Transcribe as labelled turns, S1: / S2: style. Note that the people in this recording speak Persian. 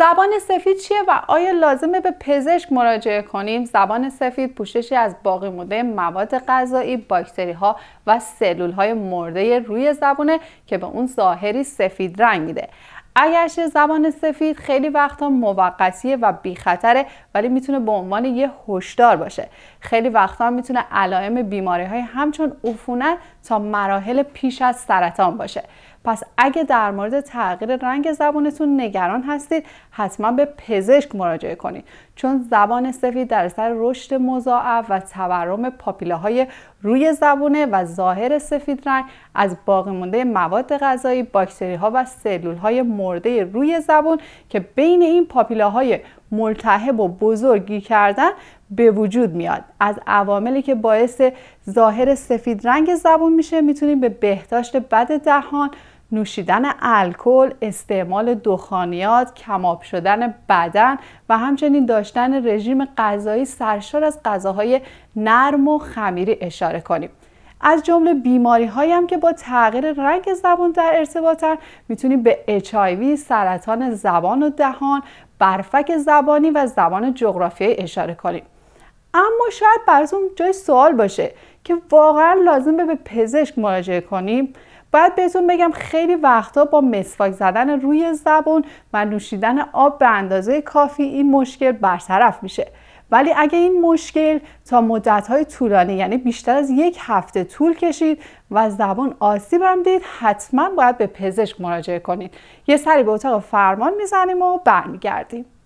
S1: زبان سفید چیه و آیا لازمه به پزشک مراجعه کنیم؟ زبان سفید پوششی از باقی مونده مواد غذایی، باکتری ها و سلول های مرده روی زبانه که به اون ظاهری سفید رنگ میده. اگرچه زبان سفید خیلی وقتا موقتیه و بیخطره ولی میتونه به عنوان یه هشدار باشه خیلی وقتا میتونه علائم بیماری های همچون عفونت تا مراحل پیش از سرطان باشه پس اگه در مورد تغییر رنگ زبانتون نگران هستید حتما به پزشک مراجعه کنید چون زبان سفید در سر رشد مضاعف و تورم پاپیلاهای روی زبونه و ظاهر سفید رنگ از باقی مونده مواد غذایی باکتری ها و سلول های مرده روی زبون که بین این پاپیلاهای ملتهب و بزرگی کردن به وجود میاد از عواملی که باعث ظاهر سفید رنگ زبون میشه میتونیم به بهداشت بد دهان نوشیدن الکل، استعمال دخانیات، کماب شدن بدن و همچنین داشتن رژیم غذایی سرشار از غذاهای نرم و خمیری اشاره کنیم. از جمله بیماری هایی هم که با تغییر رنگ زبان در ارتباطن میتونیم به HIV، سرطان زبان و دهان، برفک زبانی و زبان جغرافیایی اشاره کنیم. اما شاید براتون جای سوال باشه که واقعا لازم به پزشک مراجعه کنیم باید بهتون بگم خیلی وقتا با مسواک زدن روی زبون و نوشیدن آب به اندازه کافی این مشکل برطرف میشه ولی اگه این مشکل تا مدتهای طولانی یعنی بیشتر از یک هفته طول کشید و زبان آسیب هم دید حتما باید به پزشک مراجعه کنید یه سری به اتاق فرمان میزنیم و برمیگردیم